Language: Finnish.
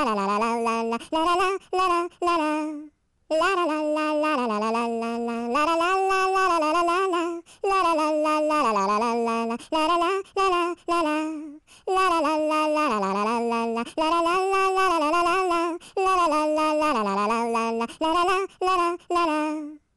la la la la